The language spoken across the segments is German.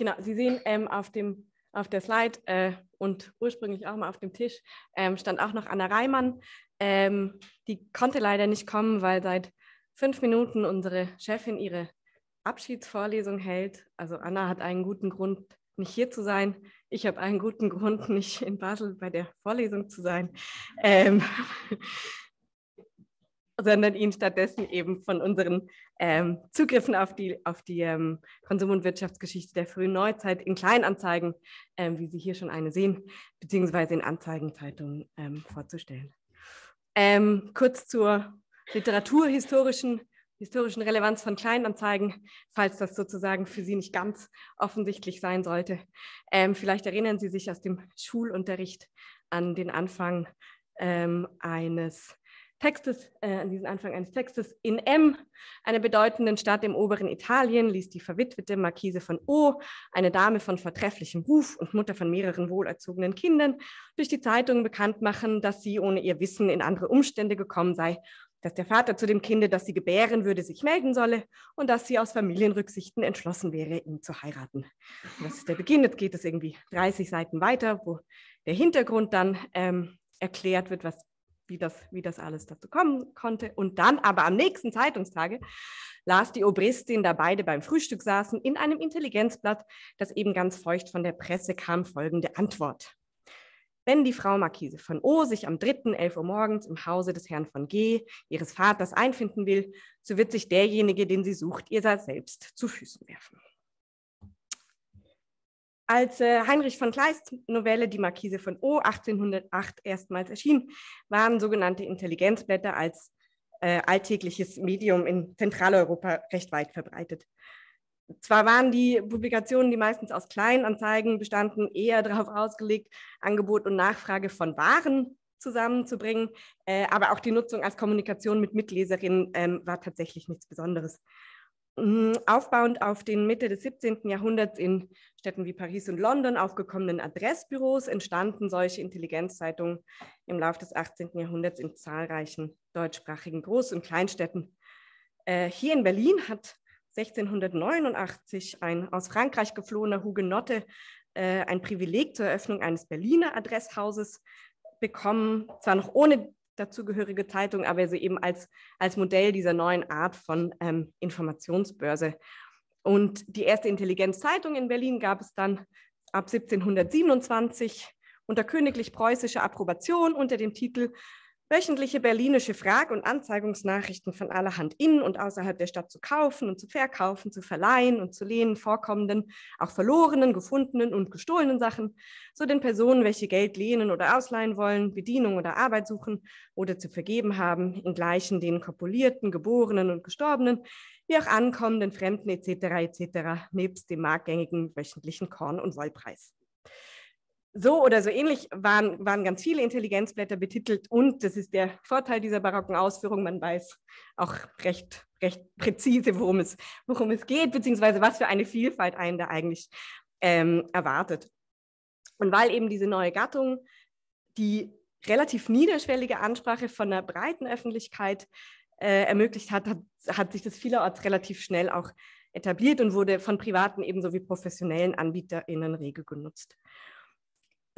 genau, Sie sehen ähm, auf, dem, auf der Slide äh, und ursprünglich auch mal auf dem Tisch ähm, stand auch noch Anna Reimann. Ähm, die konnte leider nicht kommen, weil seit fünf Minuten unsere Chefin ihre Abschiedsvorlesung hält. Also Anna hat einen guten Grund, nicht hier zu sein. Ich habe einen guten Grund, nicht in Basel bei der Vorlesung zu sein. Ähm, sondern ihn stattdessen eben von unseren ähm, Zugriffen auf die, auf die ähm, Konsum- und Wirtschaftsgeschichte der frühen Neuzeit in Kleinanzeigen, ähm, wie Sie hier schon eine sehen, beziehungsweise in Anzeigenzeitungen ähm, vorzustellen. Ähm, kurz zur literaturhistorischen historischen Relevanz von Kleinanzeigen, falls das sozusagen für Sie nicht ganz offensichtlich sein sollte. Ähm, vielleicht erinnern Sie sich aus dem Schulunterricht an den Anfang eines Textes, äh, an diesem Anfang eines Textes, in M, einer bedeutenden Stadt im oberen Italien, ließ die verwitwete Marquise von O, eine Dame von vortrefflichem Ruf und Mutter von mehreren wohlerzogenen Kindern, durch die Zeitung bekannt machen, dass sie ohne ihr Wissen in andere Umstände gekommen sei, dass der Vater zu dem Kinde, das sie gebären würde, sich melden solle und dass sie aus Familienrücksichten entschlossen wäre, ihn zu heiraten. Und das ist der Beginn, jetzt geht es irgendwie 30 Seiten weiter, wo der Hintergrund dann ähm, erklärt wird, was wie das, wie das alles dazu kommen konnte. Und dann aber am nächsten Zeitungstage las die Obristin, da beide beim Frühstück saßen, in einem Intelligenzblatt, das eben ganz feucht von der Presse kam, folgende Antwort. Wenn die Frau Marquise von O sich am 3.11 Uhr morgens im Hause des Herrn von G., ihres Vaters, einfinden will, so wird sich derjenige, den sie sucht, ihr selbst zu Füßen werfen. Als äh, Heinrich von Kleist Novelle Die Markise von O 1808 erstmals erschien, waren sogenannte Intelligenzblätter als äh, alltägliches Medium in Zentraleuropa recht weit verbreitet. Zwar waren die Publikationen, die meistens aus Kleinanzeigen bestanden, eher darauf ausgelegt, Angebot und Nachfrage von Waren zusammenzubringen, äh, aber auch die Nutzung als Kommunikation mit Mitleserinnen ähm, war tatsächlich nichts Besonderes. Aufbauend auf den Mitte des 17. Jahrhunderts in Städten wie Paris und London aufgekommenen Adressbüros entstanden solche Intelligenzzeitungen im Laufe des 18. Jahrhunderts in zahlreichen deutschsprachigen Groß- und Kleinstädten. Äh, hier in Berlin hat 1689 ein aus Frankreich geflohener Hugenotte äh, ein Privileg zur Eröffnung eines Berliner Adresshauses bekommen, zwar noch ohne dazugehörige Zeitung, aber also eben als, als Modell dieser neuen Art von ähm, Informationsbörse. Und die erste Intelligenzzeitung in Berlin gab es dann ab 1727 unter königlich-preußischer Approbation unter dem Titel wöchentliche berlinische Frag- und Anzeigungsnachrichten von allerhand innen und außerhalb der Stadt zu kaufen und zu verkaufen, zu verleihen und zu lehnen vorkommenden, auch verlorenen, gefundenen und gestohlenen Sachen, zu den Personen, welche Geld lehnen oder ausleihen wollen, Bedienung oder Arbeit suchen oder zu vergeben haben, in gleichen den kopulierten, geborenen und gestorbenen, wie auch ankommenden Fremden etc. etc. nebst dem marktgängigen wöchentlichen Korn- und Wollpreis so oder so ähnlich waren, waren ganz viele Intelligenzblätter betitelt und das ist der Vorteil dieser barocken Ausführung, man weiß auch recht, recht präzise, worum es, worum es geht, beziehungsweise was für eine Vielfalt einen da eigentlich ähm, erwartet. Und weil eben diese neue Gattung die relativ niederschwellige Ansprache von einer breiten Öffentlichkeit äh, ermöglicht hat, hat, hat sich das vielerorts relativ schnell auch etabliert und wurde von privaten ebenso wie professionellen AnbieterInnen rege genutzt.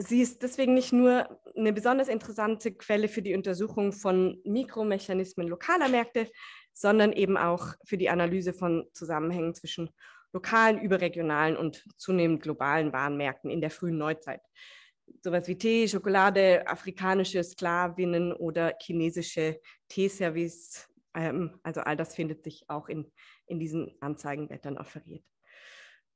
Sie ist deswegen nicht nur eine besonders interessante Quelle für die Untersuchung von Mikromechanismen lokaler Märkte, sondern eben auch für die Analyse von Zusammenhängen zwischen lokalen, überregionalen und zunehmend globalen Warenmärkten in der frühen Neuzeit. Sowas wie Tee, Schokolade, afrikanische Sklavinnen oder chinesische Teeservice. Ähm, also all das findet sich auch in, in diesen Anzeigenblättern offeriert.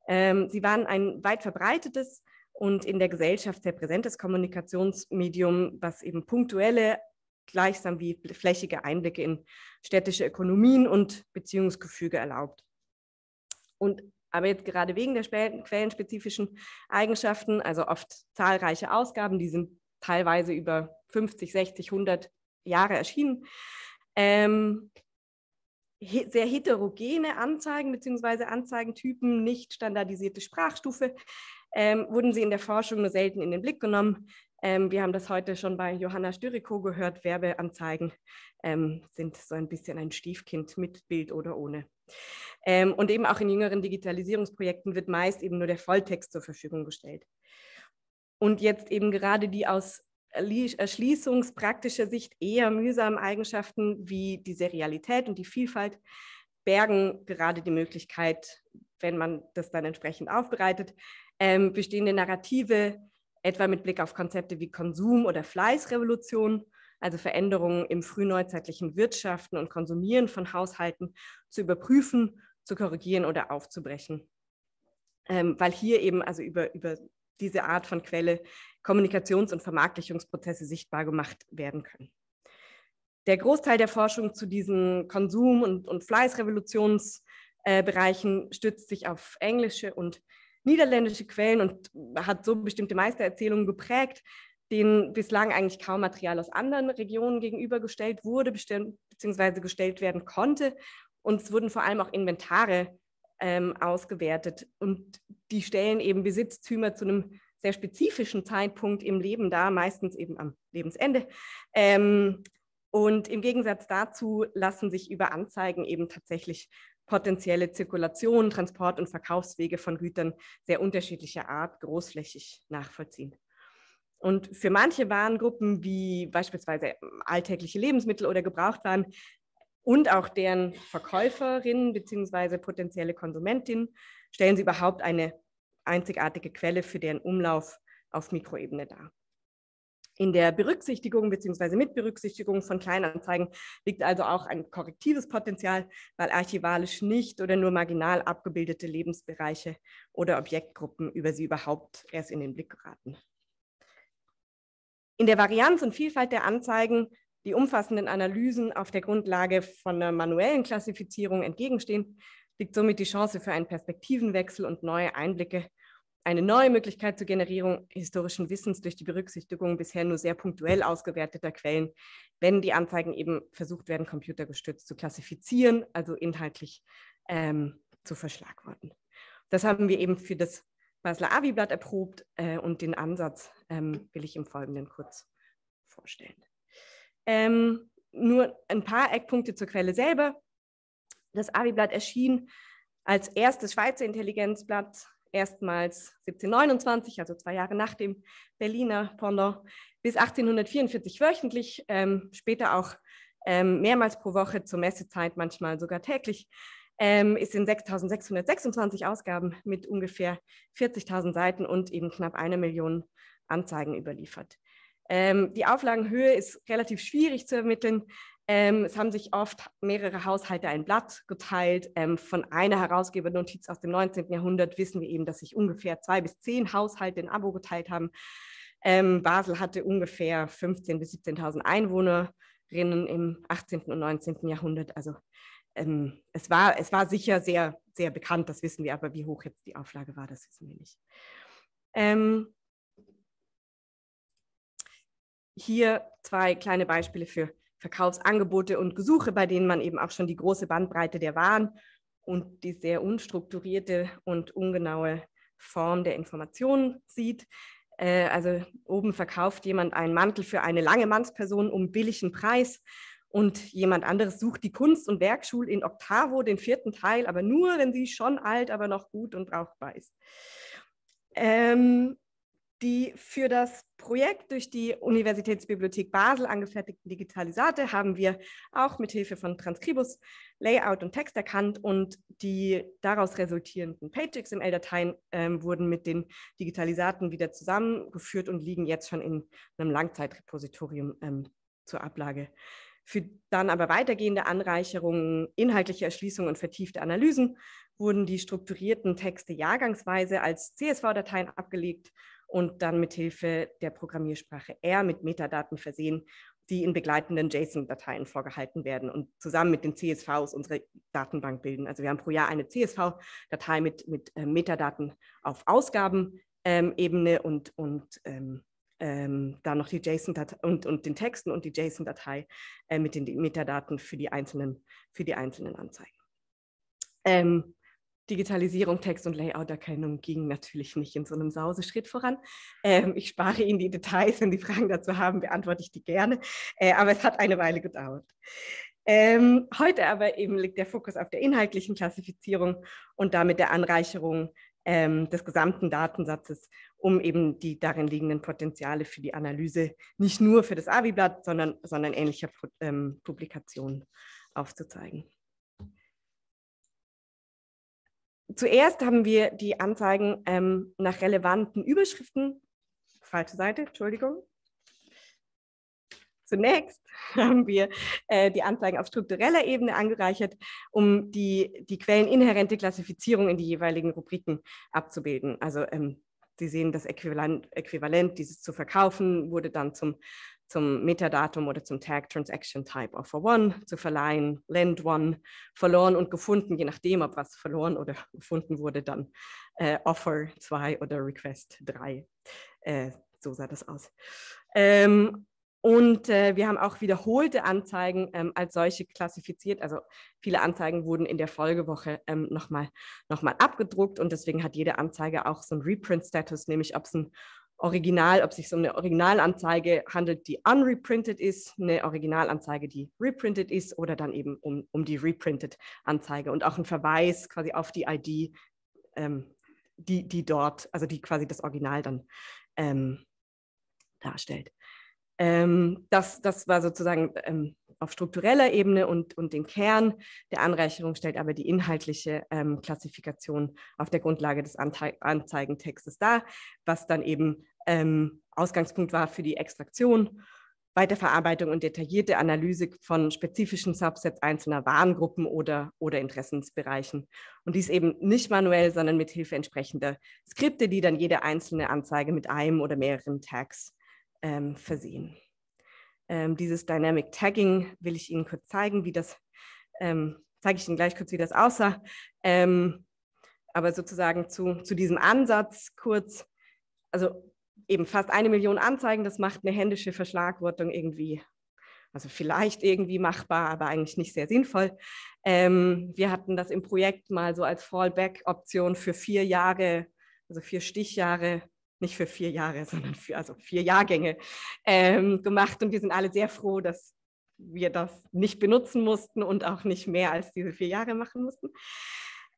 Ähm, sie waren ein weit verbreitetes und in der Gesellschaft sehr präsentes Kommunikationsmedium, was eben punktuelle, gleichsam wie flächige Einblicke in städtische Ökonomien und Beziehungsgefüge erlaubt. Und aber jetzt gerade wegen der quellenspezifischen Eigenschaften, also oft zahlreiche Ausgaben, die sind teilweise über 50, 60, 100 Jahre erschienen, ähm, sehr heterogene Anzeigen bzw. Anzeigentypen, nicht standardisierte Sprachstufe, ähm, wurden sie in der Forschung nur selten in den Blick genommen. Ähm, wir haben das heute schon bei Johanna Stüriko gehört. Werbeanzeigen ähm, sind so ein bisschen ein Stiefkind mit Bild oder ohne. Ähm, und eben auch in jüngeren Digitalisierungsprojekten wird meist eben nur der Volltext zur Verfügung gestellt. Und jetzt eben gerade die aus erschließungspraktischer Sicht eher mühsamen Eigenschaften wie die Serialität und die Vielfalt bergen gerade die Möglichkeit, wenn man das dann entsprechend aufbereitet, ähm, bestehende Narrative, etwa mit Blick auf Konzepte wie Konsum- oder Fleißrevolution, also Veränderungen im frühneuzeitlichen Wirtschaften und Konsumieren von Haushalten, zu überprüfen, zu korrigieren oder aufzubrechen. Ähm, weil hier eben also über, über diese Art von Quelle Kommunikations- und Vermarktlichungsprozesse sichtbar gemacht werden können. Der Großteil der Forschung zu diesen Konsum- und, und Fleißrevolutionsbereichen äh, stützt sich auf englische und niederländische Quellen und hat so bestimmte Meistererzählungen geprägt, denen bislang eigentlich kaum Material aus anderen Regionen gegenübergestellt wurde, beziehungsweise gestellt werden konnte. Und es wurden vor allem auch Inventare ähm, ausgewertet. Und die stellen eben Besitztümer zu einem sehr spezifischen Zeitpunkt im Leben dar, meistens eben am Lebensende. Ähm, und im Gegensatz dazu lassen sich über Anzeigen eben tatsächlich potenzielle Zirkulation, Transport und Verkaufswege von Gütern sehr unterschiedlicher Art großflächig nachvollziehen. Und für manche Warengruppen, wie beispielsweise ähm, alltägliche Lebensmittel oder Gebrauchtwaren, und auch deren Verkäuferinnen bzw. potenzielle Konsumentinnen stellen sie überhaupt eine einzigartige Quelle für deren Umlauf auf Mikroebene dar. In der Berücksichtigung bzw. Mitberücksichtigung von Kleinanzeigen liegt also auch ein korrektives Potenzial, weil archivalisch nicht oder nur marginal abgebildete Lebensbereiche oder Objektgruppen über sie überhaupt erst in den Blick geraten. In der Varianz und Vielfalt der Anzeigen, die umfassenden Analysen auf der Grundlage von einer manuellen Klassifizierung entgegenstehen, liegt somit die Chance für einen Perspektivenwechsel und neue Einblicke eine neue Möglichkeit zur Generierung historischen Wissens durch die Berücksichtigung bisher nur sehr punktuell ausgewerteter Quellen, wenn die Anzeigen eben versucht werden, computergestützt zu klassifizieren, also inhaltlich ähm, zu verschlagworten. Das haben wir eben für das Basler avi blatt erprobt äh, und den Ansatz ähm, will ich im Folgenden kurz vorstellen. Ähm, nur ein paar Eckpunkte zur Quelle selber. Das avi blatt erschien als erstes Schweizer Intelligenzblatt erstmals 1729, also zwei Jahre nach dem Berliner Pendant, bis 1844 wöchentlich, ähm, später auch ähm, mehrmals pro Woche zur Messezeit, manchmal sogar täglich, ähm, ist in 6.626 Ausgaben mit ungefähr 40.000 Seiten und eben knapp einer Million Anzeigen überliefert. Ähm, die Auflagenhöhe ist relativ schwierig zu ermitteln. Ähm, es haben sich oft mehrere Haushalte ein Blatt geteilt. Ähm, von einer Herausgebernotiz aus dem 19. Jahrhundert wissen wir eben, dass sich ungefähr zwei bis zehn Haushalte ein Abo geteilt haben. Ähm, Basel hatte ungefähr 15.000 bis 17.000 Einwohnerinnen im 18. und 19. Jahrhundert. Also ähm, es, war, es war sicher sehr, sehr bekannt, das wissen wir, aber wie hoch jetzt die Auflage war, das wissen wir nicht. Ähm, hier zwei kleine Beispiele für Verkaufsangebote und Gesuche, bei denen man eben auch schon die große Bandbreite der Waren und die sehr unstrukturierte und ungenaue Form der Informationen sieht. Äh, also oben verkauft jemand einen Mantel für eine lange Mannsperson um billigen Preis und jemand anderes sucht die Kunst- und Werkschule in Octavo, den vierten Teil, aber nur, wenn sie schon alt, aber noch gut und brauchbar ist. Ähm, die für das Projekt durch die Universitätsbibliothek Basel angefertigten Digitalisate haben wir auch mit Hilfe von Transkribus, Layout und Text erkannt und die daraus resultierenden PageXML-Dateien äh, wurden mit den Digitalisaten wieder zusammengeführt und liegen jetzt schon in einem Langzeitrepositorium ähm, zur Ablage. Für dann aber weitergehende Anreicherungen, inhaltliche Erschließungen und vertiefte Analysen wurden die strukturierten Texte jahrgangsweise als CSV-Dateien abgelegt und dann mit Hilfe der Programmiersprache R mit Metadaten versehen, die in begleitenden JSON-Dateien vorgehalten werden und zusammen mit den CSVs unsere Datenbank bilden. Also wir haben pro Jahr eine CSV-Datei mit, mit äh, Metadaten auf Ausgabenebene ähm, und, und ähm, ähm, dann noch die JSON und, und den Texten und die JSON-Datei äh, mit den Metadaten für die einzelnen, für die einzelnen Anzeigen. Ähm, Digitalisierung, Text und Layout-Erkennung ging natürlich nicht in so einem Sauseschritt voran. Ähm, ich spare Ihnen die Details, wenn Sie Fragen dazu haben, beantworte ich die gerne. Äh, aber es hat eine Weile gedauert. Ähm, heute aber eben liegt der Fokus auf der inhaltlichen Klassifizierung und damit der Anreicherung ähm, des gesamten Datensatzes, um eben die darin liegenden Potenziale für die Analyse nicht nur für das AVI-Blatt, sondern, sondern ähnlicher ähm, Publikationen aufzuzeigen. zuerst haben wir die Anzeigen ähm, nach relevanten Überschriften. Falsche Seite, Entschuldigung. Zunächst haben wir äh, die Anzeigen auf struktureller Ebene angereichert, um die, die quelleninhärente Klassifizierung in die jeweiligen Rubriken abzubilden. Also ähm, Sie sehen das Äquivalent, Äquivalent, dieses zu verkaufen, wurde dann zum zum Metadatum oder zum Tag Transaction Type Offer one zu verleihen, Lend One, verloren und gefunden, je nachdem, ob was verloren oder gefunden wurde, dann äh, Offer 2 oder Request 3. Äh, so sah das aus. Ähm, und äh, wir haben auch wiederholte Anzeigen ähm, als solche klassifiziert. Also viele Anzeigen wurden in der Folgewoche ähm, nochmal noch mal abgedruckt und deswegen hat jede Anzeige auch so einen Reprint-Status, nämlich ob es ein Original, ob es sich um eine Originalanzeige handelt, die unreprinted ist, eine Originalanzeige, die reprinted ist oder dann eben um, um die reprinted Anzeige und auch ein Verweis quasi auf die ID, ähm, die, die dort, also die quasi das Original dann ähm, darstellt. Ähm, das, das war sozusagen ähm, auf struktureller Ebene und, und den Kern der Anreicherung stellt aber die inhaltliche ähm, Klassifikation auf der Grundlage des Ante Anzeigentextes dar, was dann eben ähm, Ausgangspunkt war für die Extraktion, Weiterverarbeitung und detaillierte Analyse von spezifischen Subsets einzelner Warengruppen oder, oder Interessensbereichen. Und dies eben nicht manuell, sondern mit Hilfe entsprechender Skripte, die dann jede einzelne Anzeige mit einem oder mehreren Tags ähm, versehen. Ähm, dieses Dynamic Tagging will ich Ihnen kurz zeigen, wie das, ähm, zeige ich Ihnen gleich kurz, wie das aussah. Ähm, aber sozusagen zu, zu diesem Ansatz kurz, also eben fast eine Million Anzeigen, das macht eine händische Verschlagwortung irgendwie, also vielleicht irgendwie machbar, aber eigentlich nicht sehr sinnvoll. Ähm, wir hatten das im Projekt mal so als Fallback-Option für vier Jahre, also vier Stichjahre nicht für vier Jahre, sondern für also vier Jahrgänge ähm, gemacht. Und wir sind alle sehr froh, dass wir das nicht benutzen mussten und auch nicht mehr als diese vier Jahre machen mussten.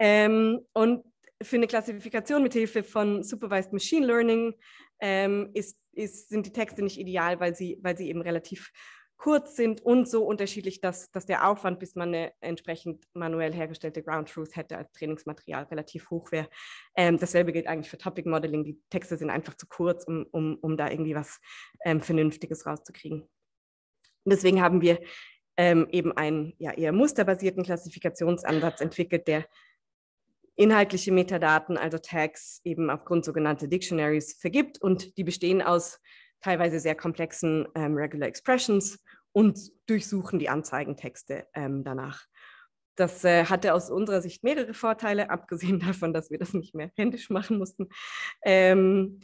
Ähm, und für eine Klassifikation mit Hilfe von Supervised Machine Learning ähm, ist, ist, sind die Texte nicht ideal, weil sie, weil sie eben relativ kurz sind und so unterschiedlich, dass, dass der Aufwand, bis man eine entsprechend manuell hergestellte Ground Truth hätte als Trainingsmaterial, relativ hoch wäre. Ähm, dasselbe gilt eigentlich für Topic Modeling. Die Texte sind einfach zu kurz, um, um, um da irgendwie was ähm, Vernünftiges rauszukriegen. deswegen haben wir ähm, eben einen ja, eher musterbasierten Klassifikationsansatz entwickelt, der inhaltliche Metadaten, also Tags, eben aufgrund sogenannter Dictionaries vergibt und die bestehen aus teilweise sehr komplexen ähm, Regular Expressions und durchsuchen die Anzeigentexte ähm, danach. Das äh, hatte aus unserer Sicht mehrere Vorteile, abgesehen davon, dass wir das nicht mehr händisch machen mussten. Ähm,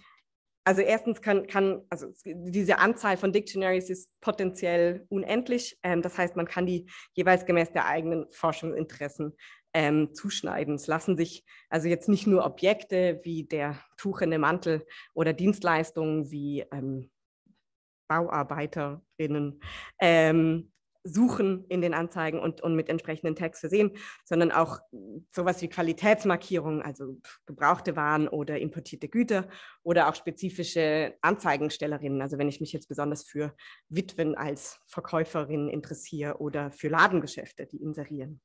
also erstens kann, kann, also diese Anzahl von Dictionaries ist potenziell unendlich. Ähm, das heißt, man kann die jeweils gemäß der eigenen Forschungsinteressen ähm, Es lassen sich also jetzt nicht nur Objekte wie der tuchende Mantel oder Dienstleistungen wie ähm, Bauarbeiterinnen ähm, suchen in den Anzeigen und, und mit entsprechenden Text versehen, sondern auch sowas wie Qualitätsmarkierungen, also gebrauchte Waren oder importierte Güter oder auch spezifische Anzeigenstellerinnen. Also wenn ich mich jetzt besonders für Witwen als Verkäuferin interessiere oder für Ladengeschäfte, die inserieren.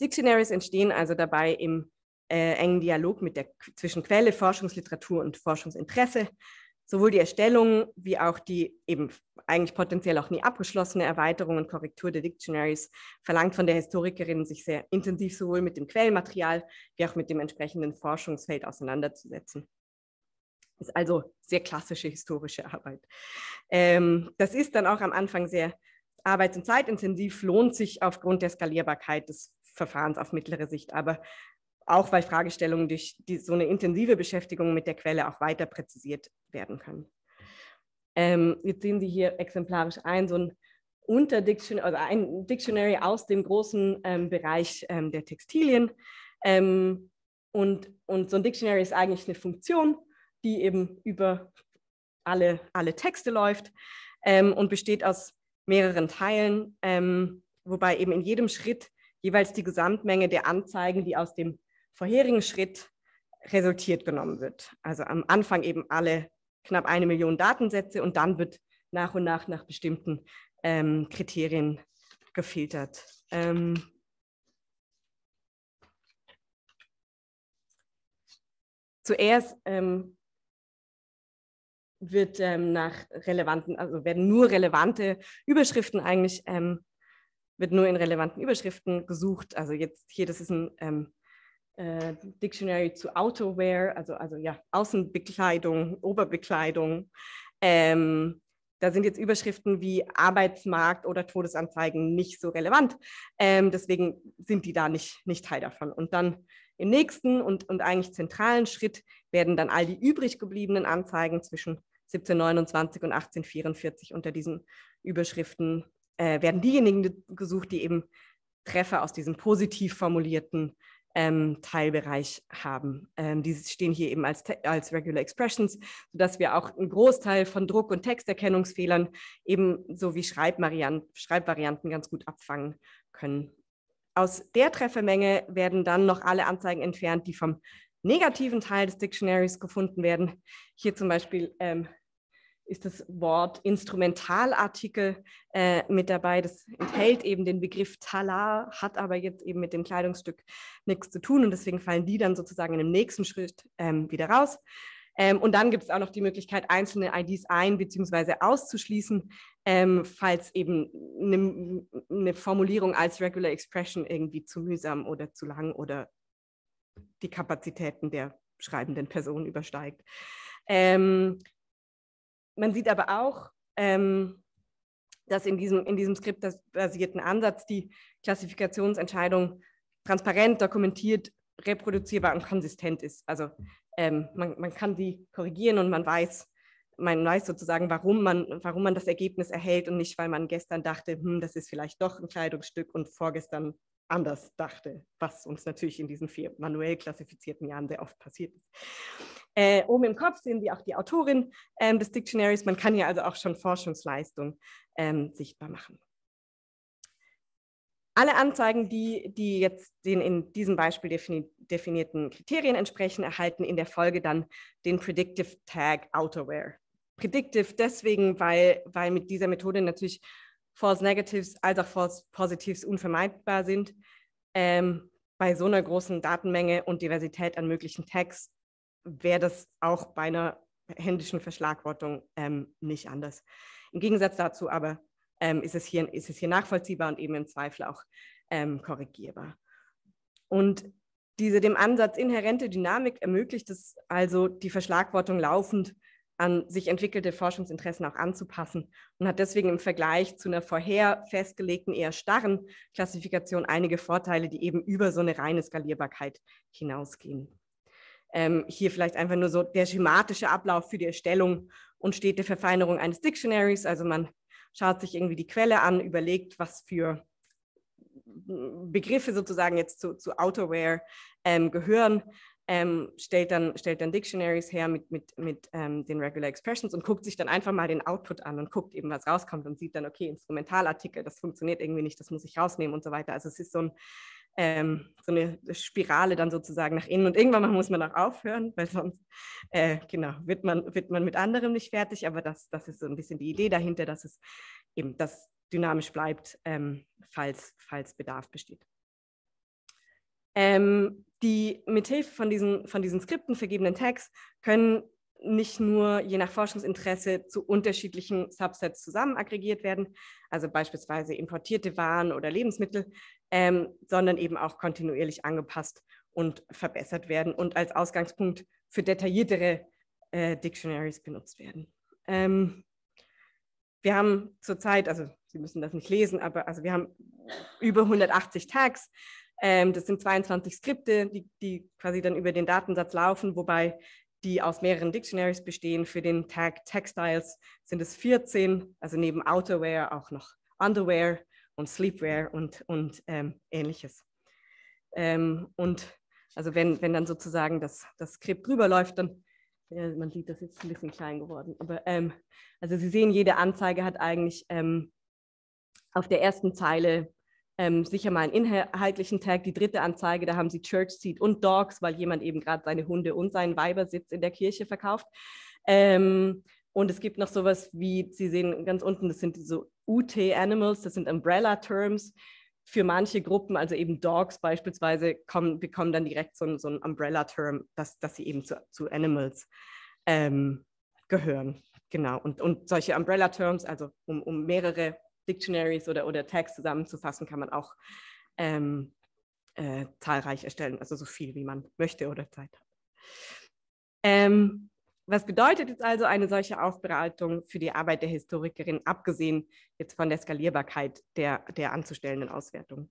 Dictionaries entstehen also dabei im äh, engen Dialog mit der, zwischen Quelle, Forschungsliteratur und Forschungsinteresse. Sowohl die Erstellung wie auch die eben eigentlich potenziell auch nie abgeschlossene Erweiterung und Korrektur der Dictionaries verlangt von der Historikerin, sich sehr intensiv sowohl mit dem Quellenmaterial wie auch mit dem entsprechenden Forschungsfeld auseinanderzusetzen. Ist also sehr klassische historische Arbeit. Ähm, das ist dann auch am Anfang sehr arbeits- und zeitintensiv, lohnt sich aufgrund der Skalierbarkeit des Verfahrens auf mittlere Sicht, aber auch weil Fragestellungen durch die, so eine intensive Beschäftigung mit der Quelle auch weiter präzisiert werden können. Ähm, jetzt sehen Sie hier exemplarisch ein, so ein Unterdictionary, also ein Dictionary aus dem großen ähm, Bereich ähm, der Textilien. Ähm, und, und so ein Dictionary ist eigentlich eine Funktion, die eben über alle, alle Texte läuft ähm, und besteht aus mehreren Teilen, ähm, wobei eben in jedem Schritt jeweils die Gesamtmenge der Anzeigen, die aus dem vorherigen Schritt resultiert genommen wird. Also am Anfang eben alle knapp eine Million Datensätze und dann wird nach und nach nach bestimmten ähm, Kriterien gefiltert. Ähm zuerst ähm, wird ähm, nach relevanten, also werden nur relevante Überschriften eigentlich ähm, wird nur in relevanten Überschriften gesucht. Also jetzt hier, das ist ein ähm, äh, Dictionary zu Outerwear, also, also ja, Außenbekleidung, Oberbekleidung. Ähm, da sind jetzt Überschriften wie Arbeitsmarkt oder Todesanzeigen nicht so relevant. Ähm, deswegen sind die da nicht, nicht Teil davon. Und dann im nächsten und, und eigentlich zentralen Schritt werden dann all die übrig gebliebenen Anzeigen zwischen 1729 und 1844 unter diesen Überschriften äh, werden diejenigen gesucht, die eben Treffer aus diesem positiv formulierten ähm, Teilbereich haben. Ähm, die stehen hier eben als, als Regular Expressions, sodass wir auch einen Großteil von Druck- und Texterkennungsfehlern eben so wie Schreibvarianten, ganz gut abfangen können. Aus der Treffermenge werden dann noch alle Anzeigen entfernt, die vom negativen Teil des Dictionaries gefunden werden. Hier zum Beispiel ähm, ist das Wort Instrumentalartikel äh, mit dabei. Das enthält eben den Begriff Talar, hat aber jetzt eben mit dem Kleidungsstück nichts zu tun und deswegen fallen die dann sozusagen in dem nächsten Schritt ähm, wieder raus. Ähm, und dann gibt es auch noch die Möglichkeit, einzelne IDs ein- bzw. auszuschließen, ähm, falls eben eine ne Formulierung als Regular Expression irgendwie zu mühsam oder zu lang oder die Kapazitäten der schreibenden Person übersteigt. Ähm, man sieht aber auch, ähm, dass in diesem, in diesem skriptbasierten Ansatz die Klassifikationsentscheidung transparent, dokumentiert, reproduzierbar und konsistent ist. Also ähm, man, man kann sie korrigieren und man weiß, man weiß sozusagen, warum man, warum man das Ergebnis erhält und nicht, weil man gestern dachte, hm, das ist vielleicht doch ein Kleidungsstück und vorgestern anders dachte, was uns natürlich in diesen vier manuell klassifizierten Jahren sehr oft passiert ist. Äh, oben im Kopf sehen Sie auch die Autorin äh, des Dictionaries. Man kann ja also auch schon Forschungsleistung ähm, sichtbar machen. Alle Anzeigen, die, die jetzt den in diesem Beispiel defini definierten Kriterien entsprechen, erhalten in der Folge dann den Predictive Tag Outerwear. Predictive deswegen, weil, weil mit dieser Methode natürlich False Negatives als auch False Positives unvermeidbar sind. Ähm, bei so einer großen Datenmenge und Diversität an möglichen Tags wäre das auch bei einer händischen Verschlagwortung ähm, nicht anders. Im Gegensatz dazu aber ähm, ist, es hier, ist es hier nachvollziehbar und eben im Zweifel auch ähm, korrigierbar. Und diese dem Ansatz inhärente Dynamik ermöglicht es also, die Verschlagwortung laufend an sich entwickelte Forschungsinteressen auch anzupassen und hat deswegen im Vergleich zu einer vorher festgelegten, eher starren Klassifikation einige Vorteile, die eben über so eine reine Skalierbarkeit hinausgehen. Ähm, hier vielleicht einfach nur so der schematische Ablauf für die Erstellung und stete Verfeinerung eines Dictionaries. Also man schaut sich irgendwie die Quelle an, überlegt, was für Begriffe sozusagen jetzt zu, zu Outerwear ähm, gehören, ähm, stellt, dann, stellt dann Dictionaries her mit, mit, mit ähm, den Regular Expressions und guckt sich dann einfach mal den Output an und guckt eben, was rauskommt und sieht dann, okay, Instrumentalartikel, das funktioniert irgendwie nicht, das muss ich rausnehmen und so weiter. Also es ist so, ein, ähm, so eine Spirale dann sozusagen nach innen und irgendwann mal muss man auch aufhören, weil sonst, äh, genau, wird man, wird man mit anderem nicht fertig, aber das, das ist so ein bisschen die Idee dahinter, dass es eben das dynamisch bleibt, ähm, falls, falls Bedarf besteht ähm, die mithilfe von diesen, von diesen Skripten vergebenen Tags können nicht nur je nach Forschungsinteresse zu unterschiedlichen Subsets zusammen aggregiert werden, also beispielsweise importierte Waren oder Lebensmittel, ähm, sondern eben auch kontinuierlich angepasst und verbessert werden und als Ausgangspunkt für detailliertere äh, Dictionaries benutzt werden. Ähm, wir haben zurzeit, also Sie müssen das nicht lesen, aber also wir haben über 180 Tags, ähm, das sind 22 Skripte, die, die quasi dann über den Datensatz laufen, wobei die aus mehreren Dictionaries bestehen. Für den Tag Textiles sind es 14, also neben Outerwear auch noch Underwear und Sleepwear und, und ähm, ähnliches. Ähm, und also wenn, wenn dann sozusagen das, das Skript drüber läuft, dann, ja, man sieht, das ist ein bisschen klein geworden, aber ähm, also Sie sehen, jede Anzeige hat eigentlich ähm, auf der ersten Zeile ähm, sicher mal einen inhaltlichen Tag. Die dritte Anzeige, da haben sie Church Seat und Dogs, weil jemand eben gerade seine Hunde und seinen Weibersitz in der Kirche verkauft. Ähm, und es gibt noch sowas wie, Sie sehen ganz unten, das sind so UT Animals, das sind Umbrella Terms für manche Gruppen, also eben Dogs beispielsweise, kommen, bekommen dann direkt so, so einen Umbrella-Term, dass, dass sie eben zu, zu Animals ähm, gehören. Genau. Und, und solche Umbrella-Terms, also um, um mehrere Dictionaries oder, oder Tags zusammenzufassen, kann man auch ähm, äh, zahlreich erstellen, also so viel, wie man möchte oder Zeit hat. Ähm, was bedeutet jetzt also eine solche Aufbereitung für die Arbeit der Historikerin, abgesehen jetzt von der Skalierbarkeit der, der anzustellenden Auswertung?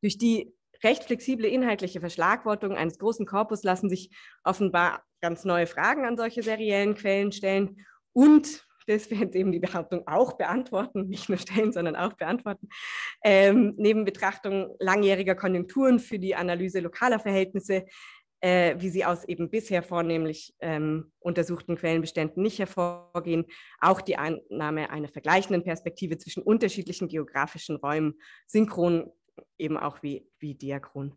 Durch die recht flexible inhaltliche Verschlagwortung eines großen Korpus lassen sich offenbar ganz neue Fragen an solche seriellen Quellen stellen und das wäre jetzt eben die Behauptung auch beantworten, nicht nur stellen, sondern auch beantworten, ähm, neben Betrachtung langjähriger Konjunkturen für die Analyse lokaler Verhältnisse, äh, wie sie aus eben bisher vornehmlich ähm, untersuchten Quellenbeständen nicht hervorgehen, auch die Annahme einer vergleichenden Perspektive zwischen unterschiedlichen geografischen Räumen, synchron eben auch wie, wie diachron.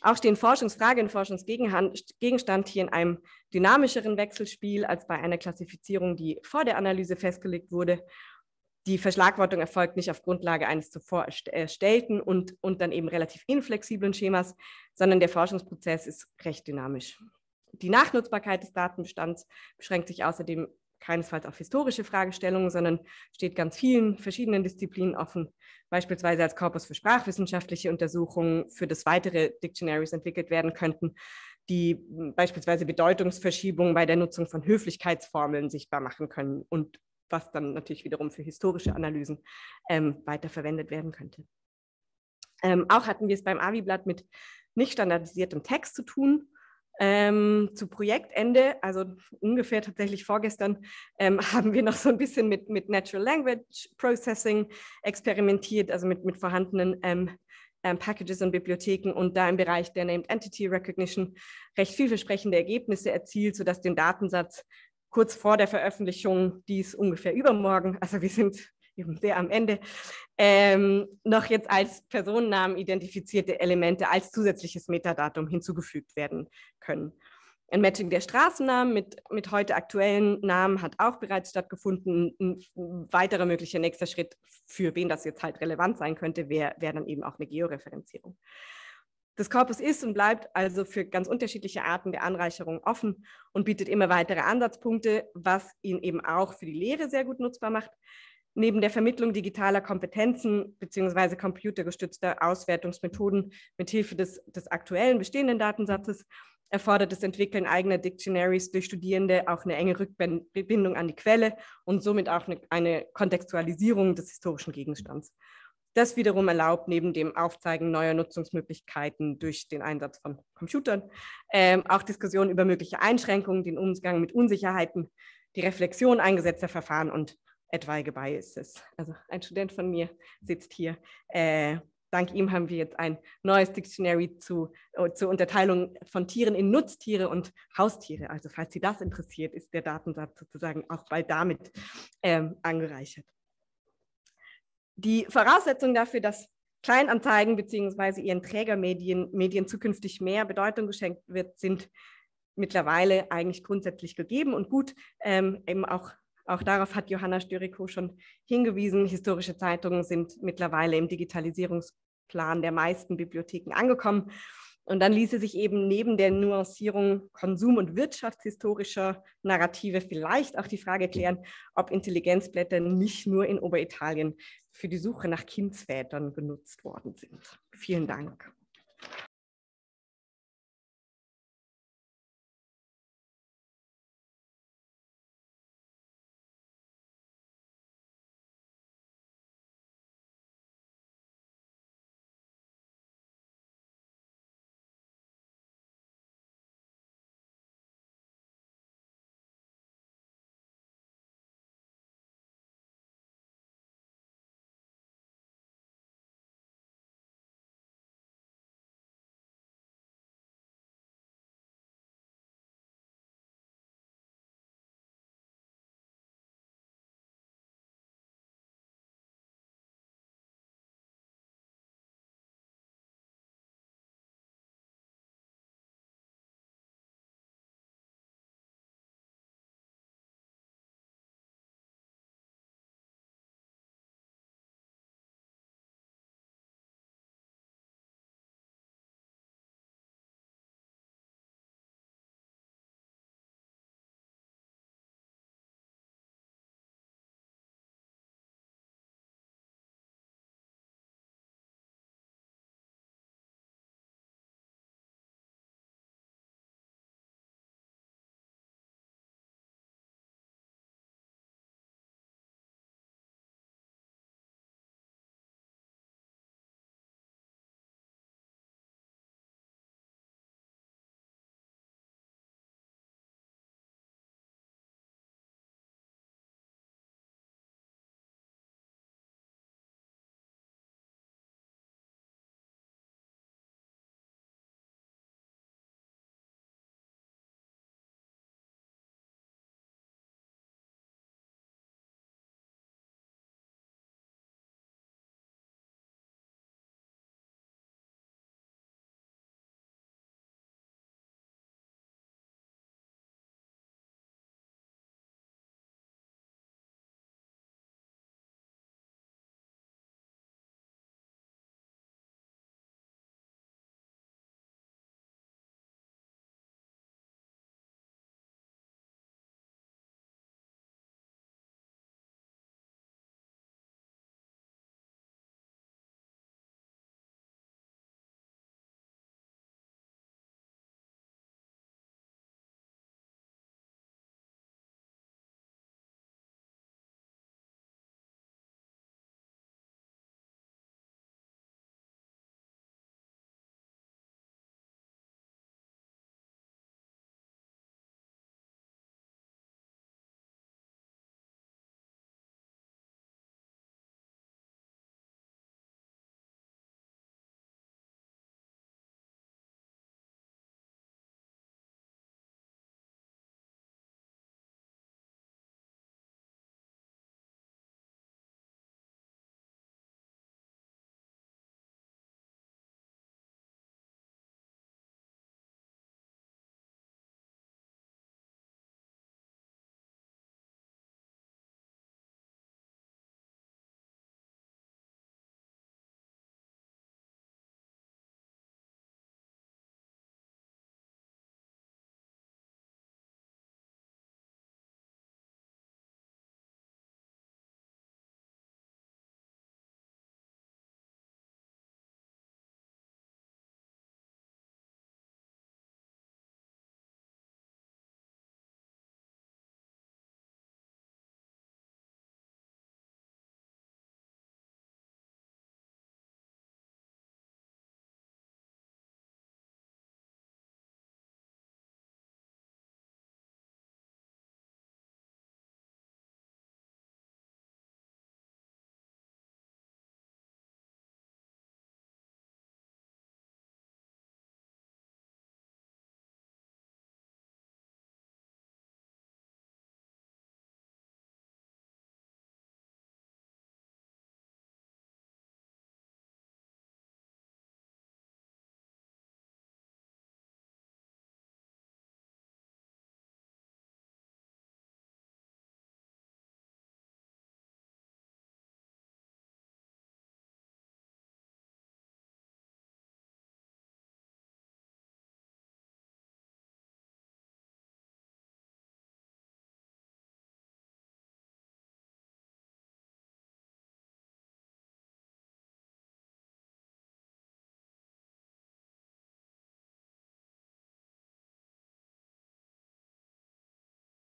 Auch stehen Forschungsfrage und Forschungsgegenstand hier in einem dynamischeren Wechselspiel als bei einer Klassifizierung, die vor der Analyse festgelegt wurde. Die Verschlagwortung erfolgt nicht auf Grundlage eines zuvor erstellten und, und dann eben relativ inflexiblen Schemas, sondern der Forschungsprozess ist recht dynamisch. Die Nachnutzbarkeit des Datenbestands beschränkt sich außerdem keinesfalls auf historische Fragestellungen, sondern steht ganz vielen verschiedenen Disziplinen offen, beispielsweise als Korpus für sprachwissenschaftliche Untersuchungen, für das weitere Dictionaries entwickelt werden könnten, die beispielsweise Bedeutungsverschiebungen bei der Nutzung von Höflichkeitsformeln sichtbar machen können und was dann natürlich wiederum für historische Analysen ähm, weiterverwendet werden könnte. Ähm, auch hatten wir es beim AVI-Blatt mit nicht standardisiertem Text zu tun ähm, zu Projektende, also ungefähr tatsächlich vorgestern, ähm, haben wir noch so ein bisschen mit, mit Natural Language Processing experimentiert, also mit, mit vorhandenen ähm, ähm, Packages und Bibliotheken und da im Bereich der Named Entity Recognition recht vielversprechende Ergebnisse erzielt, sodass den Datensatz kurz vor der Veröffentlichung dies ungefähr übermorgen, also wir sind eben sehr am Ende, ähm, noch jetzt als Personennamen identifizierte Elemente als zusätzliches Metadatum hinzugefügt werden können. Ein Matching der Straßennamen mit, mit heute aktuellen Namen hat auch bereits stattgefunden. Ein weiterer möglicher nächster Schritt, für wen das jetzt halt relevant sein könnte, wäre wär dann eben auch eine Georeferenzierung. Das Korpus ist und bleibt also für ganz unterschiedliche Arten der Anreicherung offen und bietet immer weitere Ansatzpunkte, was ihn eben auch für die Lehre sehr gut nutzbar macht. Neben der Vermittlung digitaler Kompetenzen bzw. computergestützter Auswertungsmethoden mithilfe des, des aktuellen bestehenden Datensatzes erfordert das Entwickeln eigener Dictionaries durch Studierende auch eine enge Rückbindung an die Quelle und somit auch eine, eine Kontextualisierung des historischen Gegenstands. Das wiederum erlaubt neben dem Aufzeigen neuer Nutzungsmöglichkeiten durch den Einsatz von Computern äh, auch Diskussionen über mögliche Einschränkungen, den Umgang mit Unsicherheiten, die Reflexion eingesetzter Verfahren und etwaige Biases. Also ein Student von mir mhm. sitzt hier. Äh, dank ihm haben wir jetzt ein neues Dictionary zu, äh, zur Unterteilung von Tieren in Nutztiere und Haustiere. Also falls Sie das interessiert, ist der Datensatz sozusagen auch bald damit ähm, angereichert. Die Voraussetzung dafür, dass Kleinanzeigen bzw. ihren Trägermedien Medien zukünftig mehr Bedeutung geschenkt wird, sind mittlerweile eigentlich grundsätzlich gegeben und gut ähm, eben auch auch darauf hat Johanna Stüriko schon hingewiesen. Historische Zeitungen sind mittlerweile im Digitalisierungsplan der meisten Bibliotheken angekommen. Und dann ließe sich eben neben der Nuancierung konsum- und wirtschaftshistorischer Narrative vielleicht auch die Frage klären, ob Intelligenzblätter nicht nur in Oberitalien für die Suche nach Kindsvätern genutzt worden sind. Vielen Dank.